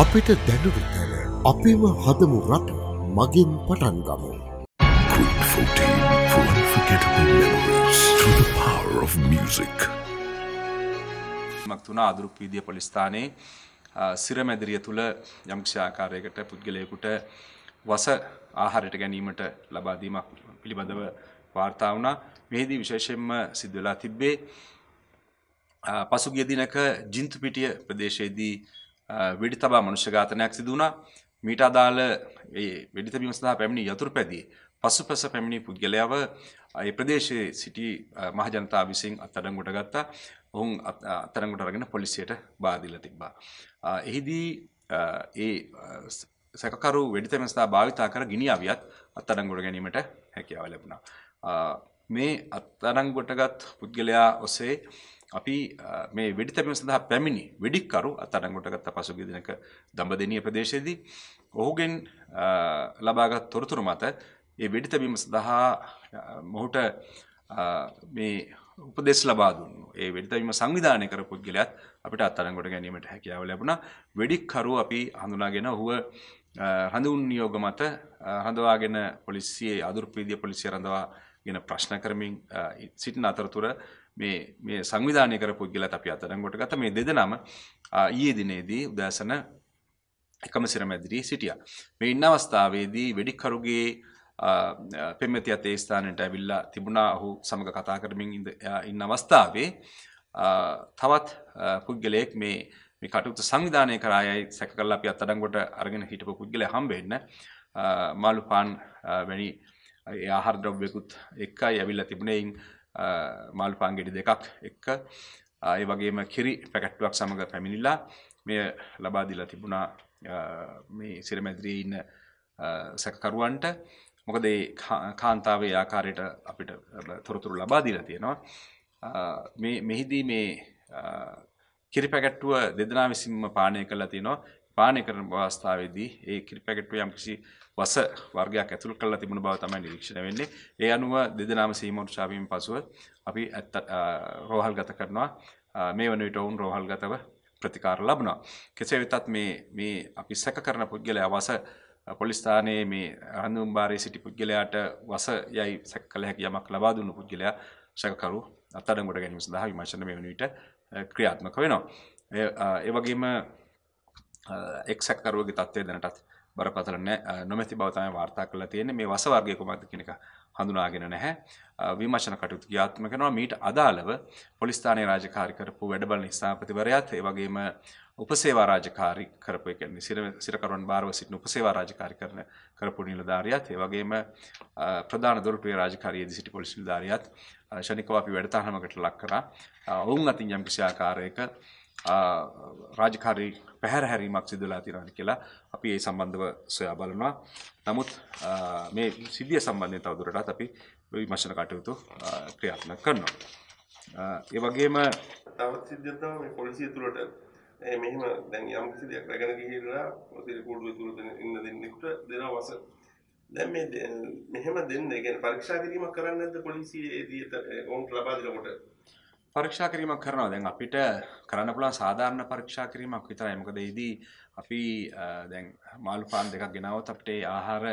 අපිට දැනුවිතැන අපිම හදමු රට මගින් පටන්ගමු. මක්තුනා අදුරුක් වීදිය පොලිස්ථානයේ සිරමැදිරිය තුළ යම්ක්ෂාකාරයකට පුද්ගලයකුට වස ආහාරයට ගැනීමට ලබාදීමක් පිළිබඳව වාර්තා වුණා මෙහිදී විශේෂයෙන්ම සිද්ධවෙලා තිබ්බේ පසුගිය දිනක ජින්තුපිටිය ප්‍රදේශයේදී වෙඩි තබා මනුෂ්‍ය ඝාතනයක් සිදු වුණා. මීට අදාළ ඒ වෙඩි තැබීම සඳහා පැමිණි යතුරුපැදී පසුපස පැමිණි පුද්ගලයාව ඒ ප්‍රදේශයේ සිටි මහ ජනතාව විසින් අත්අඩංගුවට ගත්තා. ඔවුන් අත්අඩංගුවට අරගෙන පොලිසියට බාධිලා තිබ්බා. එහිදී ඒ සැකකරු වෙඩිතැබීම සඳහා භාවිතා කර ගිනි අවියත් අත්අඩංගුවට ගැනීමට හැකියාව ලැබුණා. මේ අත්අඩංගුවටගත් පුද්ගලයා ඔසේ අපි මේ වෙඩි තැබීම සඳහා පැමිණි වෙඩික්කරු අත්අඩංගුවට ගත්ත පසුගිය දිනක දඹදෙණිය ප්‍රදේශයේදී ඔහුගෙන් ලබාගත් තොරතුරු මත ඒ වෙඩි තැබීම සඳහා මොහුට මේ උපදෙස් ලබා දුන්නු. ඒ වෙඩිතැබීම සංවිධානය කර පුද්ගලයාත් අපිට අත්අඩංගුවට ගැනීමට හැකියාව ලැබුණා. වෙඩික්කරුව අපි හඳුනාගෙන ඔහුව හඳුන් නියෝග මත හඳවාගෙන පොලිසියේ අදුරුපීදිය පොලිසිය රඳවාගෙන ප්‍රශ්න කරමින් සිටින අතරතුර මේ මේ සංවිධානය කර පුද්ගලත් අපි අතරංගොට ගත මේ දෙදනම ඊයේ දිනේදී උදෑසන එකම සිරමැදිරී සිටියා. මේ ඉන්න අවස්ථාවේදී වෙඩික්කරුගේ පෙමති අතේ ස්ථානයට ඇවිල්ලා තිබුණා ඔහු සමඟ කතා කරමින් ඉන්න අවස්ථාවේ තවත් පුද්ගලයෙක් මේ මේ කටයුතු සංවිධානය කරායයි සැක කරලා අපි අත්අඩංගුවට අරගෙන හිටපු පුද්ගලයා හම්බෙන්න මාළුපාන් වැනි ආහාර ද්‍රව්‍යකුත් එක්කයි ඇවිල්ලා තිබුණේ. මාළු පාන්ගෙඩි දෙකක් එක්ක ඒ වගේම කිරි පැකට්ටුවක් සමඟ පැමිණිලා මෙය ලබා දීලා තිබුණා මේ සිරමැදිරියේ ඉන්න සැකකරුවන්ට මොකද ඒ කාන්තාවේ ආකාරයට අපිට තොරතුරු ලබා දීලා තියෙනවා මේ මෙහිදී මේ කිරි පැකට්ටුව දෙදෙනා විසින්ම පානය කරලා තියෙනවා පානය කරන අවස්ථාවේදී ඒ කිරි පැකට්ටුව යම්කිසි වස වර්ගයක් ඇතුළු කරලා තිබුණ බව තමයි නිරීක්ෂණය වෙන්නේ. ඒ අනුව දෙදෙනාම සීමෝට ශාපීම් පසුව අපි ඇත්ත රෝහල්ගත කරනවා. මේ වන විට ඔවුන් රෝහල්ගතව ප්‍රතිකාර ලබනවා. කෙසේ වෙතත් මේ මේ අපි සැක කරන පුද්ගලයා වස පොලිස්ථානයේ මේ අහඳුම්බාරයේ සිටි පුද්ගලයාට වස යයි සැක කළ හැකි යමක් ලබා දුන්නු පුද්ගලයා සැකකරු අත්අඩංගුවට ගැනීම සඳහා විමර්ශන මේ වන විට ක්‍රියාත්මක වෙනවා. ඒ වගේම එක්සැක් කරුවගේ තත්වය දැනටත් බරපතලන නොමැති බවතම වාර්තා කළ තියෙන මේ වසවර්ගය කුමක්ද කෙනෙක හඳුනාගෙන නැහැ විමර්ශන කටයුතු ක්‍රියාත්මක කරනවා මීට අදාළව පොලිස් ස්ථානයේ රාජකාරී කරපු වැඩබලන ස්ථානපතිවරයාත් ඒ වගේම උපසේවා රාජකාරී කරපු ඒ කියන්නේ සිරකරුවන් බාරව සිටින උපසේවා රාජකාරී කරන කරපු නිලධාරියාත් ඒ වගේම ප්‍රධාන දොරටුවේ රාජකාරියේදී සිටි පොලිස් නිලධාරියාත් ශනිකව අපි වැඩතහනමකට ලක් කරා ඔවුන් අතින් යම් කිසි ආකාරයක රාජකාරී පැහැරහැරීමක් සිදුලා තියෙනවද කියලා අපි ඒ සම්බන්ධව සොයා බලනවා. නමුත් මේ සිද්ධිය සම්බන්ධයෙන් තවදුරටත් අපි විමර්ශන කටයුතු ක්‍රියාත්මක කරනවා. ඒ වගේම තවත් සිද්ධියක් තමයි මේ පොලිසිය තුළට ඒ මෙහෙම දැන් යම් කිසි දෙයක් රැගෙන ගිහිල්ලා පොලිසිය කෝඩුවේ තුල ඉන්න දෙන්නෙකුට දෙනවස දැන් මේ මෙහෙම දෙන්න ඒ කියන්නේ පරීක්ෂා කිරීමක් කරන්නේ නැද්ද පොලිසිය ඒ දිහට ඔවුන්ට ලබා දෙනකොට පරීක්ෂා කිරීමක් කරනවා දැන් අපිට කරන්න පුළුවන් සාධාරණ පරීක්ෂා කිරීමක් විතරයි. මොකද ඒදී අපි දැන් මාළු ෆාම් දෙකක් ගෙනාවොත් අපිට ආහාර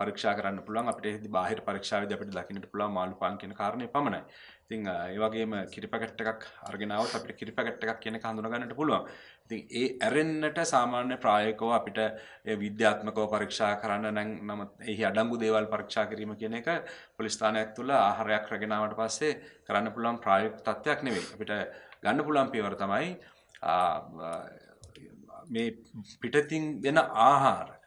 පරීක්ෂා කරන්න පුළුවන් අපිට එහිදී බාහිර පරීක්ෂාවේදී අපිට දකින්නට පුළුවන් මාළු පාන් කියන කාරණේ පමණයි. ඉතින් ඒ වගේම කිරි පැකට් එකක් අරගෙන ආවොත් අපිට කිරි පැකට් එකක් කියන එක හඳුනා ගන්නට පුළුවන්. ඉතින් ඒ ඇරෙන්නට සාමාන්‍ය ප්‍රායෝගිකව අපිට ඒ විද්‍යාත්මකව පරීක්ෂා කරන්න නම් නම් එහි අඩංගු දේවල් පරීක්ෂා කිරීම කියන එක පොලිස් ස්ථානයක් තුළ ආහාරයක් රැගෙන ආවට පස්සේ කරන්න පුළුවන් ප්‍රායෝගික තත්ත්වයක් නෙවෙයි. අපිට ගන්න පුළුවන් පියවර තමයි මේ පිටතින් දෙන ආහාර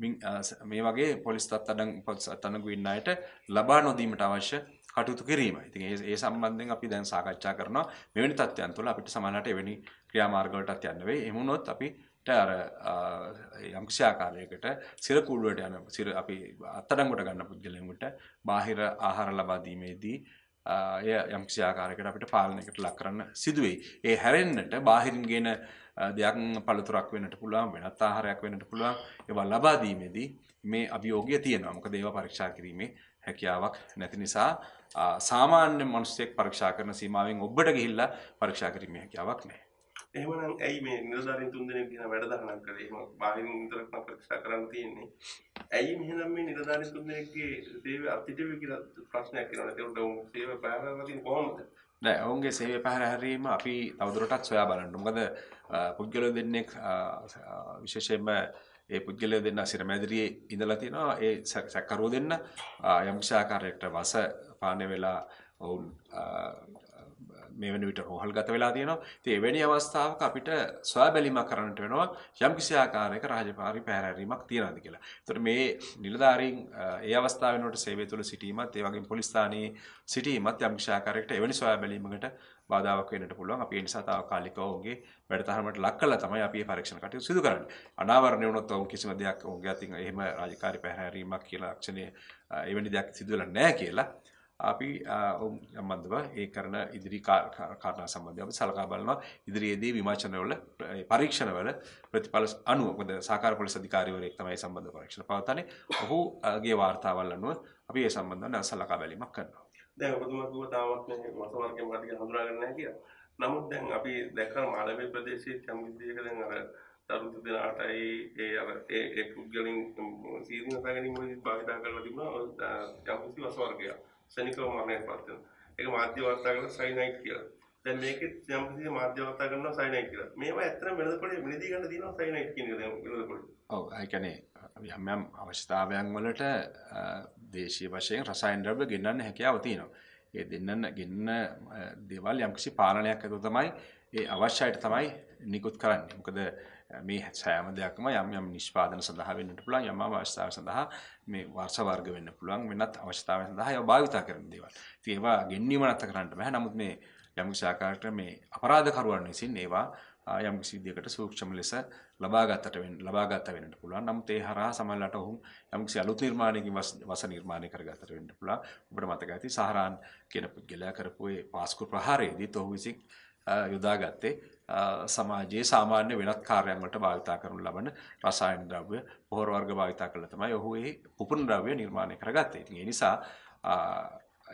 මේ වගේ පොලිස් තත්ත්වයන් පොලිස් තනගු ඉන්න අයට ලබා නොදීමට අවශ්‍ය කටයුතු කිරීමයි. ඉතින් ඒ සම්බන්ධයෙන් අපි දැන් සාකච්ඡා කරනවා මෙවැනි තත්ත්වයන් තුළ අපිට සමානට එවැනි ක්‍රියාමාර්ග වලටත් යන්න වෙයි. එහෙම වුණොත් අපිට අර යම්කිසි ආකාරයකට සිර කුඩුවට යන සිර අපි අත්අඩංගුවට ගන්න පුද්ගලයන්ට බාහිර ආහාර ලබා දීමේදී එය යම් කිසි ආකාරයකට අපිට පාලනයකට ලක් කරන්න සිදුවේ. ඒ හැරෙන්නට බාහිරින් ගෙන දෙයක් පළතුරක් වෙන්නට පුළුවන්, වෙනත් ආහාරයක් වෙන්නට පුළුවන්. ඒවා ලබා දීමේදී මේ අභියෝගය තියෙනවා. මොකද ඒවා පරීක්ෂා කිරීමේ හැකියාවක් නැති නිසා සාමාන්‍ය මිනිස්සෙක් පරීක්ෂා කරන සීමාවෙන් ඔබට ගිහිල්ලා පරීක්ෂා කිරීමේ හැකියාවක් නැහැ. එහෙමනම් ඇයි මේ නිරසාරින් තුන්දෙනෙක් ගැන වැඩසටහනක් කරේ? එහෙම බාහිරින් විතරක් නම් පරීක්ෂා කරන්න තියෙන්නේ. ඇයි මෙහෙනම් මේ නිරසාරින් තුන්දෙනෙක්ගේ සේවය අත්‍යවශ්‍ය කියලා ප්‍රශ්නයක් කරනවා. ඒකට උන් සේවය පැහැරලා තියෙන්නේ කොහොමද? නෑ ඔවුන්ගේ සේවය පැහැර හැරීම අපි තවදුරටත් සොයා බලන්න. මොකද පුද්ගලයෝ දෙන්නෙක් විශේෂයෙන්ම ඒ පුද්ගලයෝ දෙන්න සිරමැදිරියේ ඉඳලා තියෙනවා. ඒ සැකකරුවෝ දෙන්න යම්කිසි ආකාරයකට වස පානය වෙලා ඔවුන් මේ වෙන විට රෝහල් ගත වෙලා තියෙනවා. ඉතින් එවැනි අවස්ථාවක අපිට සොයාබැලීමක් කරන්නට වෙනවා යම්කිසි ආකාරයක රාජපාරි පැහැරීමක් තියනවාද කියලා. ඒතර මේ නිලධාරීන් ඒ අවස්ථාව වෙනකොට සේවය තුළ සිටීමත් ඒ වගේම පොලිස් ස්ථානයේ සිටීමත් යම්කිසි ආකාරයකට එවැනි සොයාබැලීමකට බාධාවක් වෙන්නට පුළුවන්. අපි ඒ නිසා తాවකාලිකව ඔවුන්ගේ වැඩතහමට ලක් කළා තමයි අපි මේ පරීක්ෂණ කටයුතු සිදු කරන්නේ. අනාවරණය වුණොත් ඔවුන් කිසිම දෙයක් ඔවුන්ගේ අතින් එහෙම රාජකාරි පැහැරීමක් කියලා ලක්ෂණය එවැනි දෙයක් සිදු වෙලා නැහැ කියලා අපි සම්බන්ධව ඒ කරන ඉදිරි කාරණා සම්බන්ධව අපි සලකා බලනවා ඉදිරියේදී විමර්ශනවල පරීක්ෂණවල ප්‍රතිඵල අනුව මොකද සහකාර පොලිස් අධිකාරිවරයෙක් තමයි සම්බන්ධ පරීක්ෂණ පවත්වන්නේ ඔහුගේ වාර්තාවල් අනුව අපි ඒ සම්බන්ධව සලකා බැලීමක් කරනවා දැන් ඔබතුමා කිව්වා තාමත් මේ මස වර්ගයේ මාත් ටික හඳුනාගන්න නැහැ කියලා. නමුත් දැන් අපි දැක්කා මාළවේ ප්‍රදේශයේ සම්විධියක දැන් අර තරුණ දෙනාටයි ඒ අර ඒ ඒ පුද්ගලින් සීරින් හදාගැනීමේදී භාවිතා කරලා තිබුණා යම්කිසි මස වර්ගයක්. ශනිකව මරණයටපත් වෙනවා. ඒක මාධ්‍ය වර්තා කරන සයිනයිඩ් කියලා. දැන් මේකෙත් යම් කිසි මාධ්‍ය වර්තා කරනවා සයිනයිඩ් කියලා. මේවා ඇත්තටම වෙළඳපොලේ මිලදී ගන්න දිනවා සයිනයිඩ් කියන එක දැන් වෙළඳපොලේ. ඔව් ඒ කියන්නේ යම් යම් අවස්ථාවයන් වලට දේශීය වශයෙන් රසායන ද්‍රව්‍ය ගෙන්නන්න හැකියාව තියෙනවා. ඒ දෙන්නන්න ගෙන්න දේවල් යම්කිසි පාලනයක් ඇතුව තමයි ඒ අවශ්‍යයට තමයි නිකුත් කරන්නේ. මොකද මේ සෑම දෙයක්ම යම් යම් නිෂ්පාදන සඳහා වෙන්නට පුළුවන් යම් අවස්ථාව සඳහා මේ වර්ෂ වර්ග වෙන්න පුළුවන් වෙනත් අවස්ථාවන් සඳහා ඒවා භාවිතා කරන දේවල්. ඉතින් ඒවා ගෙන්නීම නැත කරන්න බෑ. නමුත් මේ යම්කිසි ආකාරයකට මේ අපරාධකරුවන් විසින් ඒවා යම් කිසි විදියකට සූක්ෂම ලෙස ලබා ගන්නට වෙන ලබා ගත වෙන්නට පුළුවන්. නමුත් ඒ හරහා සමහරවිට ඔහු යම් කිසි අලුත් නිර්මාණයකින් වස නිර්මාණය කරගතට වෙන්න පුළුවන්. ඔබට මතක ඇති සහරාන් කියන පුද්ගලයා කරපු ඒ පාස්කු ප්‍රහාරයේදීත් ඔහු විසින් යොදාගත්තේ සමාජයේ සාමාන්‍ය වෙනත් කාර්යයන් වලට භාවිතා කරනු ලබන රසායන ද්‍රව්‍ය පොහොර වර්ග භාවිතා කළා තමයි ඔහු ඒ පුපුරන ද්‍රව්‍ය නිර්මාණය කරගත්තේ. ඉතින් ඒ නිසා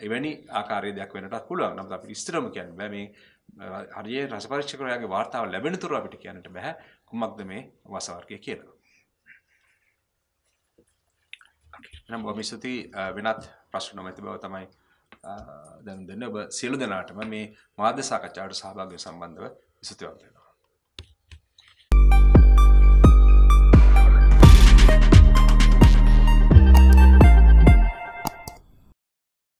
එවැනි ආකාරය දෙයක් වෙනටත් පුළුවන්. නමුත් අපිට ඉස්තරම කියන්න බෑ මේ හරියේ රසපරීක්ෂකයාගේ වார்த்தාව ලැබෙන තුරු අපිට කියන්නට බෑ කුමක්ද මේ වසවර්ගය කියලා. නම් ඔබ මිසති වෙනත් ප්‍රශ්න නොමැති බව තමයි දැන් දෙන්නේ ඔබ සියලු දෙනාටම මේ මාධ්‍ය සාකච්ඡාවට සහභාගී සම්බන්ධව ස්තුතිවන්ත වෙනවා.